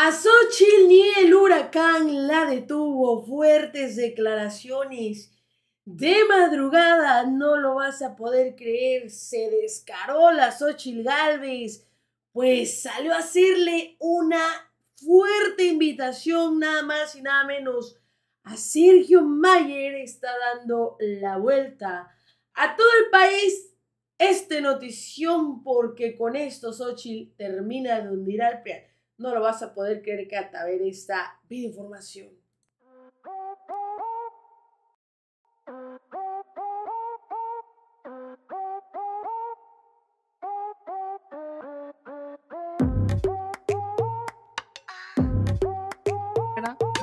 A Xochitl ni el huracán la detuvo. Fuertes declaraciones. De madrugada, no lo vas a poder creer, se descaró la Xochitl Galvez, pues salió a hacerle una fuerte invitación, nada más y nada menos. A Sergio Mayer está dando la vuelta a todo el país este notición, porque con esto Xochitl termina de hundir al peatón no lo vas a poder creer que a través de esta videoinformación.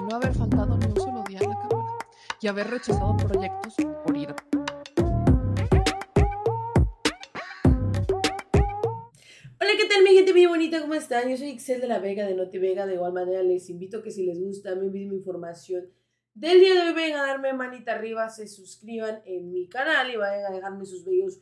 No haber faltado ni un solo día en la cámara y haber rechazado proyectos por ir Hola, ¿qué tal mi gente muy bonita? ¿Cómo están? Yo soy Excel de la Vega de Noti Vega. De igual manera les invito que si les gusta mi video, mi información del día de hoy, vengan a darme manita arriba, se suscriban en mi canal y vayan a dejarme sus bellos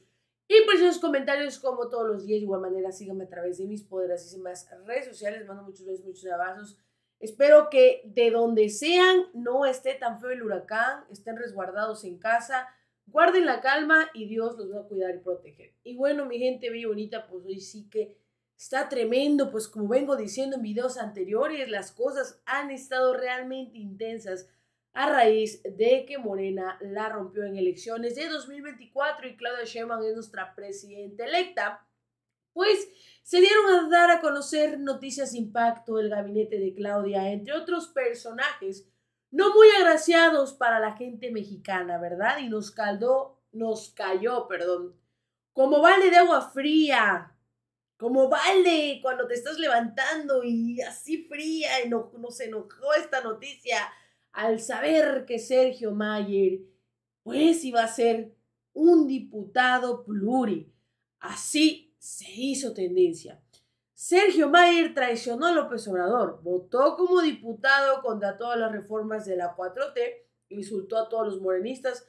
y preciosos comentarios como todos los días. De igual manera síganme a través de mis poderosísimas redes sociales. mando muchos besos, muchos abrazos. Espero que de donde sean no esté tan feo el huracán, estén resguardados en casa guarden la calma y Dios los va a cuidar y proteger. Y bueno, mi gente bella bonita, pues hoy sí que Está tremendo, pues como vengo diciendo en videos anteriores, las cosas han estado realmente intensas a raíz de que Morena la rompió en elecciones de 2024 y Claudia Sheinbaum es nuestra presidenta electa. Pues se dieron a dar a conocer noticias de impacto del gabinete de Claudia, entre otros personajes no muy agraciados para la gente mexicana, ¿verdad? Y nos caldó, nos cayó, perdón, como vale de agua fría como vale cuando te estás levantando y así fría, no nos enojó esta noticia al saber que Sergio Mayer pues iba a ser un diputado pluri. Así se hizo tendencia. Sergio Mayer traicionó a López Obrador, votó como diputado contra todas las reformas de la 4T, insultó a todos los morenistas,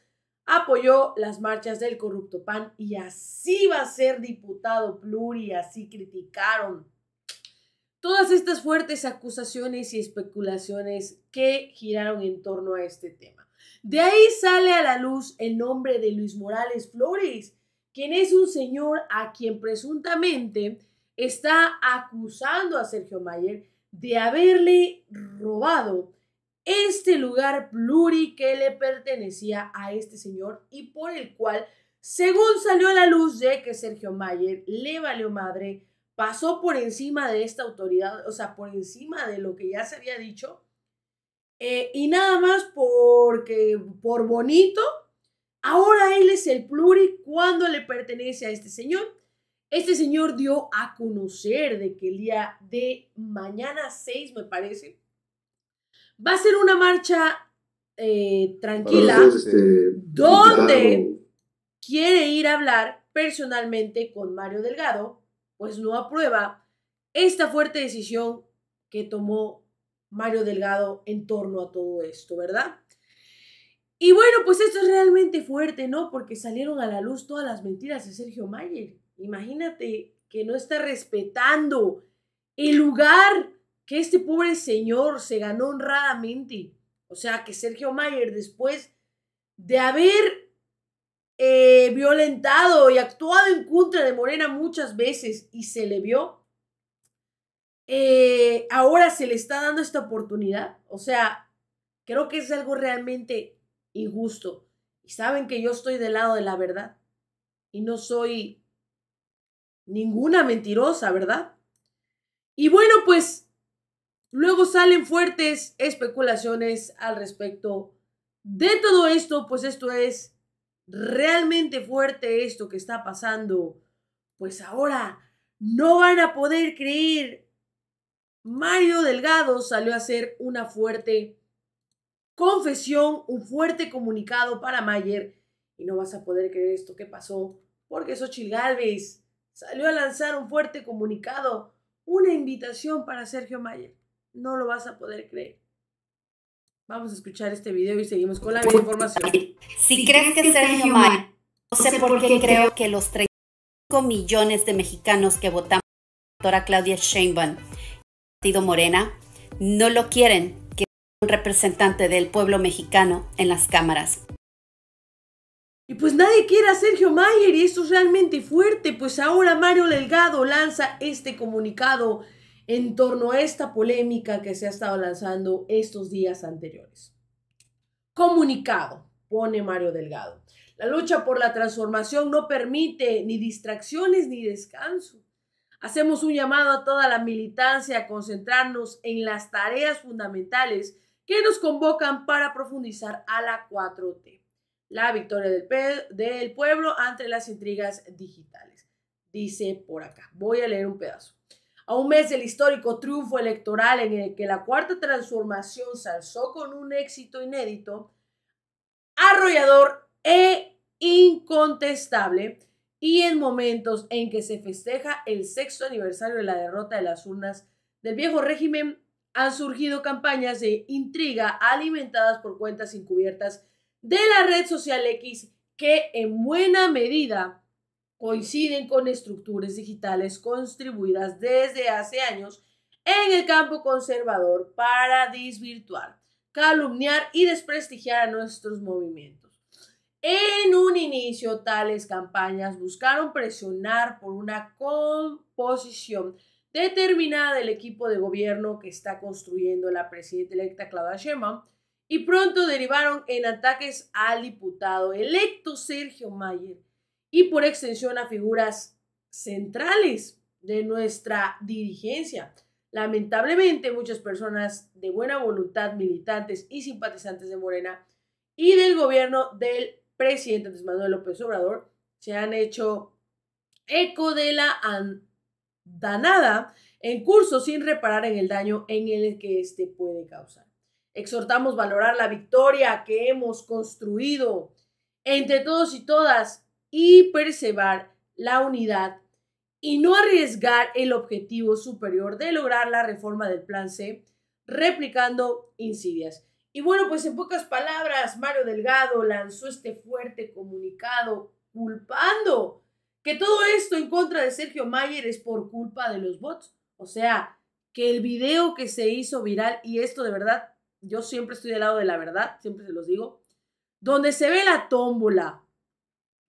apoyó las marchas del corrupto PAN y así va a ser diputado pluri, así criticaron. Todas estas fuertes acusaciones y especulaciones que giraron en torno a este tema. De ahí sale a la luz el nombre de Luis Morales Flores, quien es un señor a quien presuntamente está acusando a Sergio Mayer de haberle robado este lugar pluri que le pertenecía a este señor y por el cual, según salió a la luz de que Sergio Mayer le valió madre, pasó por encima de esta autoridad, o sea, por encima de lo que ya se había dicho, eh, y nada más porque, por bonito, ahora él es el pluri cuando le pertenece a este señor. Este señor dio a conocer de que el día de mañana 6, me parece, Va a ser una marcha eh, tranquila este, donde quiere ir a hablar personalmente con Mario Delgado, pues no aprueba esta fuerte decisión que tomó Mario Delgado en torno a todo esto, ¿verdad? Y bueno, pues esto es realmente fuerte, ¿no? Porque salieron a la luz todas las mentiras de Sergio Mayer. Imagínate que no está respetando el lugar que este pobre señor se ganó honradamente. O sea, que Sergio Mayer, después de haber eh, violentado y actuado en contra de Morena muchas veces y se le vio, eh, ahora se le está dando esta oportunidad. O sea, creo que es algo realmente injusto. Y saben que yo estoy del lado de la verdad y no soy ninguna mentirosa, ¿verdad? Y bueno, pues Luego salen fuertes especulaciones al respecto de todo esto, pues esto es realmente fuerte esto que está pasando. Pues ahora no van a poder creer. Mario Delgado salió a hacer una fuerte confesión, un fuerte comunicado para Mayer. Y no vas a poder creer esto que pasó, porque Xochitl Galvez salió a lanzar un fuerte comunicado, una invitación para Sergio Mayer no lo vas a poder creer. Vamos a escuchar este video y seguimos con la información. Si crees que Sergio Mayer, no sé por qué creo que los 35 millones de mexicanos que votamos por la doctora Claudia Sheinbaum Partido Morena no lo quieren que un representante del pueblo mexicano en las cámaras. Y pues nadie quiere a Sergio Mayer y eso es realmente fuerte, pues ahora Mario Delgado lanza este comunicado en torno a esta polémica que se ha estado lanzando estos días anteriores. Comunicado, pone Mario Delgado. La lucha por la transformación no permite ni distracciones ni descanso. Hacemos un llamado a toda la militancia a concentrarnos en las tareas fundamentales que nos convocan para profundizar a la 4T. La victoria del, del pueblo ante las intrigas digitales. Dice por acá. Voy a leer un pedazo. A un mes del histórico triunfo electoral en el que la cuarta transformación se alzó con un éxito inédito, arrollador e incontestable, y en momentos en que se festeja el sexto aniversario de la derrota de las urnas del viejo régimen, han surgido campañas de intriga alimentadas por cuentas encubiertas de la red social X que en buena medida coinciden con estructuras digitales construidas desde hace años en el campo conservador para desvirtuar, calumniar y desprestigiar a nuestros movimientos. En un inicio, tales campañas buscaron presionar por una composición determinada del equipo de gobierno que está construyendo la presidenta electa Claudia Sheinbaum y pronto derivaron en ataques al diputado electo Sergio Mayer, y por extensión a figuras centrales de nuestra dirigencia. Lamentablemente, muchas personas de buena voluntad, militantes y simpatizantes de Morena y del gobierno del presidente Andrés Manuel López Obrador se han hecho eco de la andanada en curso sin reparar en el daño en el que éste puede causar. Exhortamos valorar la victoria que hemos construido entre todos y todas y perseverar la unidad y no arriesgar el objetivo superior de lograr la reforma del Plan C replicando insidias. Y bueno, pues en pocas palabras, Mario Delgado lanzó este fuerte comunicado culpando que todo esto en contra de Sergio Mayer es por culpa de los bots. O sea, que el video que se hizo viral, y esto de verdad, yo siempre estoy del lado de la verdad, siempre se los digo, donde se ve la tómbola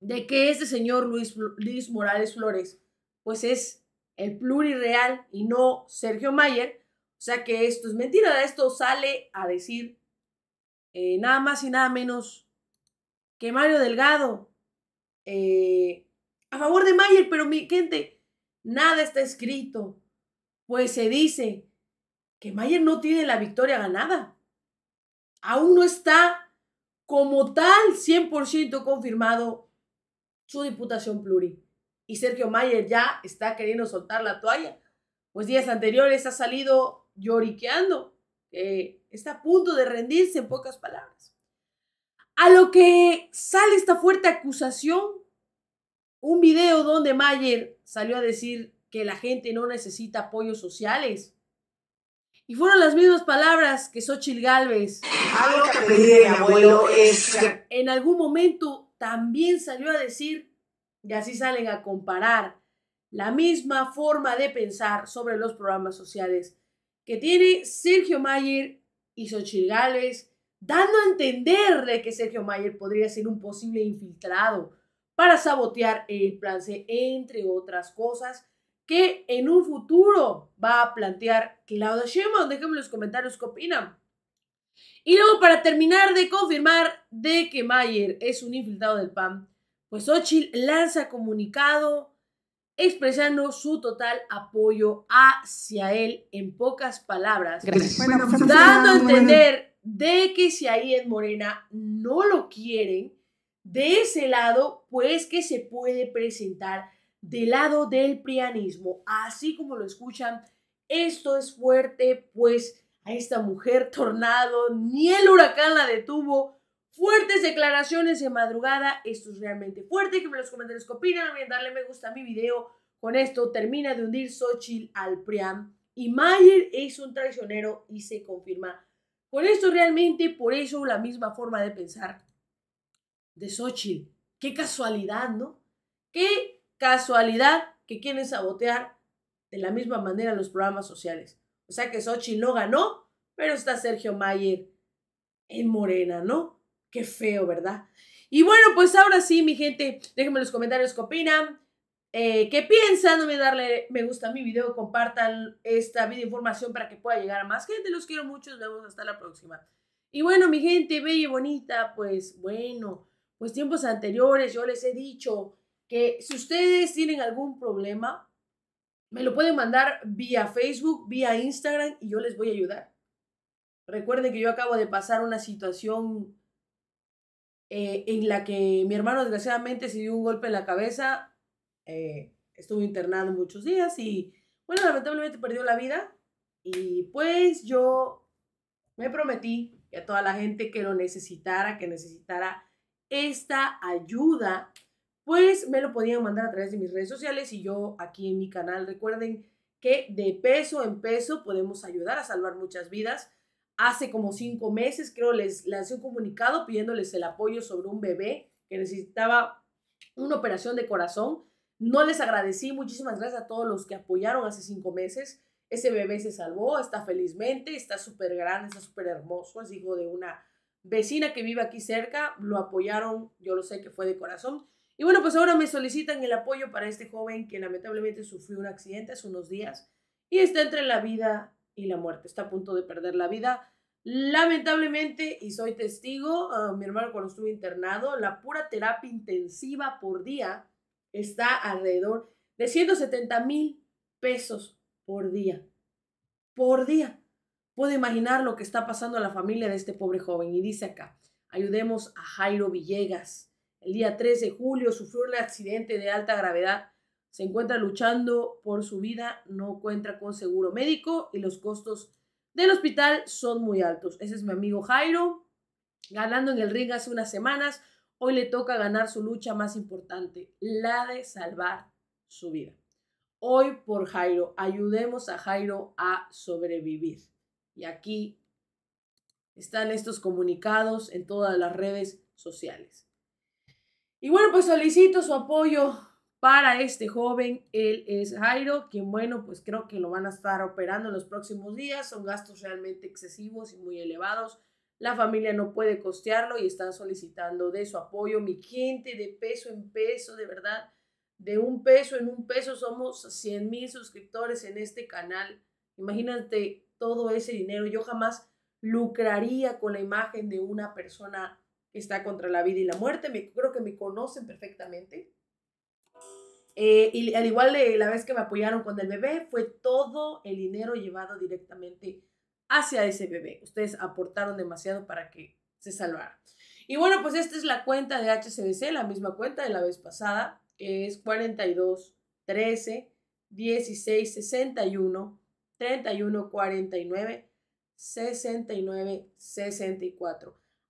¿De que este señor Luis, Luis Morales Flores? Pues es el plurireal y no Sergio Mayer. O sea que esto es mentira. Esto sale a decir eh, nada más y nada menos que Mario Delgado. Eh, a favor de Mayer, pero mi gente, nada está escrito. Pues se dice que Mayer no tiene la victoria ganada. Aún no está como tal 100% confirmado su diputación pluri. Y Sergio Mayer ya está queriendo soltar la toalla, pues días anteriores ha salido lloriqueando, está a punto de rendirse en pocas palabras. A lo que sale esta fuerte acusación, un video donde Mayer salió a decir que la gente no necesita apoyos sociales, y fueron las mismas palabras que Sochi Galvez. Algo que pedí mi abuelo En algún momento también salió a decir, y así salen a comparar la misma forma de pensar sobre los programas sociales que tiene Sergio Mayer y Xochitl dando a entender que Sergio Mayer podría ser un posible infiltrado para sabotear el plan C, entre otras cosas que en un futuro va a plantear Claudia Sheinbaum. Déjenme en los comentarios qué opinan. Y luego, para terminar de confirmar de que Mayer es un infiltrado del PAN, pues Ochil lanza comunicado expresando su total apoyo hacia él en pocas palabras, pues, dando a pues, entender de que si ahí en Morena no lo quieren, de ese lado, pues que se puede presentar del lado del prianismo, así como lo escuchan, esto es fuerte, pues a esta mujer tornado, ni el huracán la detuvo. Fuertes declaraciones de madrugada. Esto es realmente fuerte. Que me los comentarios que opinan. darle me gusta a mi video. Con esto termina de hundir Xochitl al Priam. Y Mayer es un traicionero y se confirma. Con esto realmente, por eso la misma forma de pensar de Xochitl. Qué casualidad, ¿no? Qué casualidad que quieren sabotear de la misma manera los programas sociales. O sea que Sochi no ganó, pero está Sergio Mayer en Morena, ¿no? Qué feo, ¿verdad? Y bueno, pues ahora sí, mi gente, déjenme en los comentarios qué opinan, eh, qué piensan, no me darle me gusta a mi video, compartan esta video información para que pueda llegar a más gente, los quiero mucho, nos vemos hasta la próxima. Y bueno, mi gente, bella y bonita, pues bueno, pues tiempos anteriores yo les he dicho que si ustedes tienen algún problema, me lo pueden mandar vía Facebook, vía Instagram y yo les voy a ayudar. Recuerden que yo acabo de pasar una situación eh, en la que mi hermano desgraciadamente se dio un golpe en la cabeza. Eh, estuvo internado muchos días y, bueno, lamentablemente perdió la vida. Y pues yo me prometí a toda la gente que lo necesitara, que necesitara esta ayuda pues me lo podían mandar a través de mis redes sociales y yo aquí en mi canal. Recuerden que de peso en peso podemos ayudar a salvar muchas vidas. Hace como cinco meses, creo, les lancé un comunicado pidiéndoles el apoyo sobre un bebé que necesitaba una operación de corazón. No les agradecí, muchísimas gracias a todos los que apoyaron hace cinco meses. Ese bebé se salvó, está felizmente, está súper grande, está súper hermoso, es hijo de una vecina que vive aquí cerca, lo apoyaron, yo lo sé que fue de corazón. Y bueno, pues ahora me solicitan el apoyo para este joven que lamentablemente sufrió un accidente hace unos días y está entre la vida y la muerte. Está a punto de perder la vida. Lamentablemente, y soy testigo, ah, mi hermano cuando estuve internado, la pura terapia intensiva por día está alrededor de 170 mil pesos por día. Por día. Puedo imaginar lo que está pasando a la familia de este pobre joven. Y dice acá, ayudemos a Jairo Villegas el día 3 de julio sufrió un accidente de alta gravedad. Se encuentra luchando por su vida, no cuenta con seguro médico y los costos del hospital son muy altos. Ese es mi amigo Jairo, ganando en el ring hace unas semanas. Hoy le toca ganar su lucha más importante, la de salvar su vida. Hoy por Jairo, ayudemos a Jairo a sobrevivir. Y aquí están estos comunicados en todas las redes sociales. Y bueno, pues solicito su apoyo para este joven. Él es Jairo, quien bueno, pues creo que lo van a estar operando en los próximos días. Son gastos realmente excesivos y muy elevados. La familia no puede costearlo y están solicitando de su apoyo. Mi gente, de peso en peso, de verdad, de un peso en un peso, somos 100 mil suscriptores en este canal. Imagínate todo ese dinero. Yo jamás lucraría con la imagen de una persona está contra la vida y la muerte, creo que me conocen perfectamente. Eh, y al igual de la vez que me apoyaron con el bebé, fue todo el dinero llevado directamente hacia ese bebé. Ustedes aportaron demasiado para que se salvara. Y bueno, pues esta es la cuenta de HCBC, la misma cuenta de la vez pasada, que es 42 13 16 61 31 49 69 64.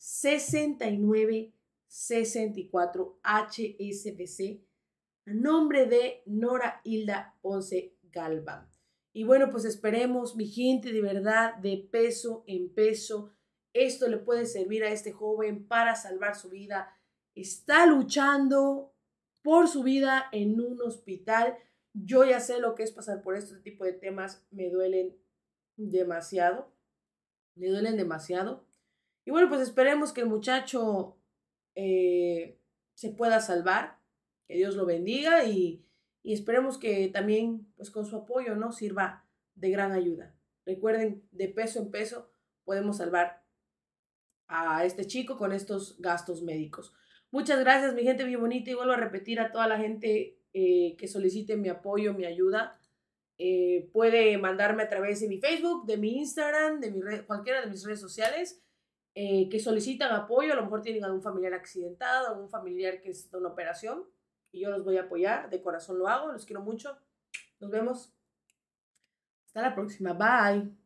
6964HSBC a nombre de Nora Hilda Ponce Galván. Y bueno, pues esperemos, mi gente, de verdad, de peso en peso. Esto le puede servir a este joven para salvar su vida. Está luchando por su vida en un hospital. Yo ya sé lo que es pasar por este tipo de temas. Me duelen demasiado. Me duelen demasiado. Y bueno, pues esperemos que el muchacho eh, se pueda salvar, que Dios lo bendiga y, esperemos que también, pues con su apoyo, ¿no? Sirva de gran ayuda. Recuerden, de peso en peso podemos salvar a este chico con estos gastos médicos. Muchas gracias, mi gente bien bonita, y vuelvo a repetir a toda la gente eh, que solicite mi apoyo, mi ayuda. Eh, puede mandarme a través de mi Facebook, de mi Instagram, de mi cualquiera de mis redes sociales. Eh, que solicitan apoyo, a lo mejor tienen algún familiar accidentado, algún familiar que está en una operación, y yo los voy a apoyar, de corazón lo hago, los quiero mucho, nos vemos. Hasta la próxima, bye.